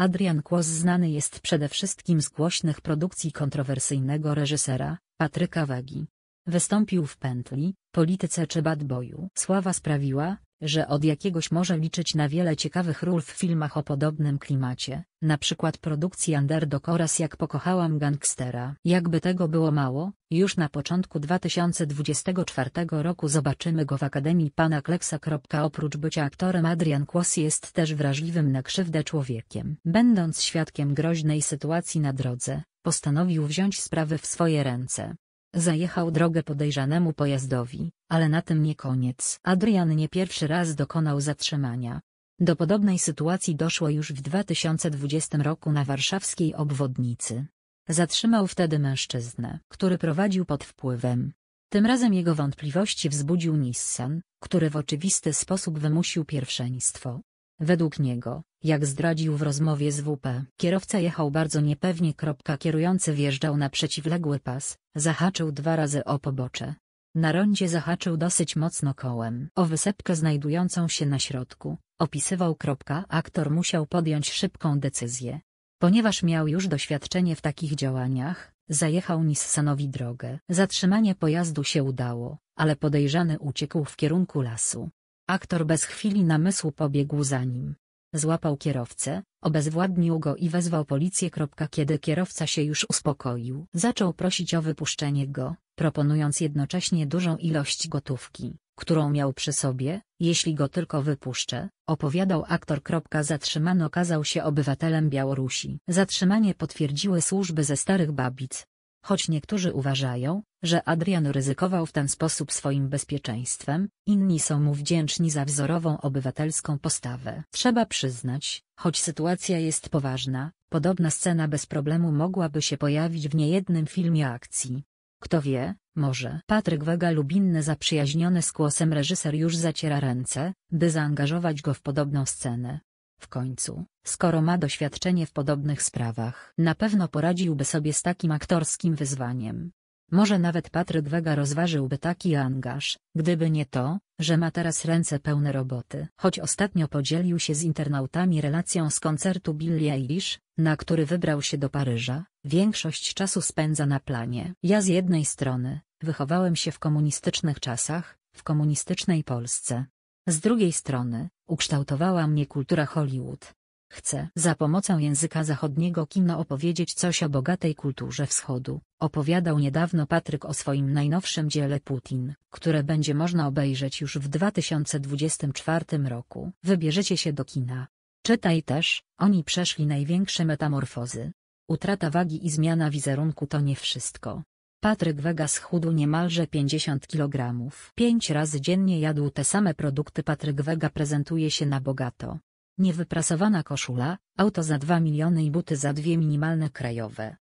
Adrian Kłos znany jest przede wszystkim z głośnych produkcji kontrowersyjnego reżysera, Patryka Wegi. Wystąpił w Pętli, Polityce czy Bad Boyu. Sława sprawiła, że od jakiegoś może liczyć na wiele ciekawych ról w filmach o podobnym klimacie, na przykład produkcji Underdog oraz Jak pokochałam gangstera. Jakby tego było mało, już na początku 2024 roku zobaczymy go w Akademii Pana Kleksa. Oprócz bycia aktorem Adrian Kłosi jest też wrażliwym na krzywdę człowiekiem. Będąc świadkiem groźnej sytuacji na drodze, postanowił wziąć sprawy w swoje ręce. Zajechał drogę podejrzanemu pojazdowi, ale na tym nie koniec. Adrian nie pierwszy raz dokonał zatrzymania. Do podobnej sytuacji doszło już w 2020 roku na warszawskiej obwodnicy. Zatrzymał wtedy mężczyznę, który prowadził pod wpływem. Tym razem jego wątpliwości wzbudził Nissan, który w oczywisty sposób wymusił pierwszeństwo. Według niego, jak zdradził w rozmowie z WP, kierowca jechał bardzo niepewnie. Kierujący wjeżdżał na przeciwległy pas, zahaczył dwa razy o pobocze. Na rondzie zahaczył dosyć mocno kołem o wysepkę znajdującą się na środku, opisywał. Aktor musiał podjąć szybką decyzję. Ponieważ miał już doświadczenie w takich działaniach, zajechał Nissanowi drogę. Zatrzymanie pojazdu się udało, ale podejrzany uciekł w kierunku lasu. Aktor bez chwili namysłu pobiegł za nim. Złapał kierowcę, obezwładnił go i wezwał policję. Kiedy kierowca się już uspokoił, zaczął prosić o wypuszczenie go, proponując jednocześnie dużą ilość gotówki, którą miał przy sobie, jeśli go tylko wypuszczę, opowiadał aktor. Zatrzymano okazał się obywatelem Białorusi. Zatrzymanie potwierdziły służby ze Starych Babic, Choć niektórzy uważają, że Adrian ryzykował w ten sposób swoim bezpieczeństwem, inni są mu wdzięczni za wzorową obywatelską postawę. Trzeba przyznać, choć sytuacja jest poważna, podobna scena bez problemu mogłaby się pojawić w niejednym filmie akcji. Kto wie, może Patryk Wega lub inne zaprzyjaźnione z kłosem reżyser już zaciera ręce, by zaangażować go w podobną scenę. W końcu, skoro ma doświadczenie w podobnych sprawach, na pewno poradziłby sobie z takim aktorskim wyzwaniem. Może nawet Patryk Wega rozważyłby taki angaż, gdyby nie to, że ma teraz ręce pełne roboty. Choć ostatnio podzielił się z internautami relacją z koncertu Billie Eilish, na który wybrał się do Paryża, większość czasu spędza na planie. Ja z jednej strony, wychowałem się w komunistycznych czasach, w komunistycznej Polsce. Z drugiej strony, ukształtowała mnie kultura Hollywood. Chcę za pomocą języka zachodniego kino opowiedzieć coś o bogatej kulturze wschodu, opowiadał niedawno Patryk o swoim najnowszym dziele Putin, które będzie można obejrzeć już w 2024 roku. Wybierzecie się do kina. Czytaj też, oni przeszli największe metamorfozy. Utrata wagi i zmiana wizerunku to nie wszystko. Patryk Wega schudł niemalże 50 kg. Pięć razy dziennie jadł te same produkty Patryk Wega prezentuje się na bogato. Niewyprasowana koszula, auto za 2 miliony i buty za dwie minimalne krajowe.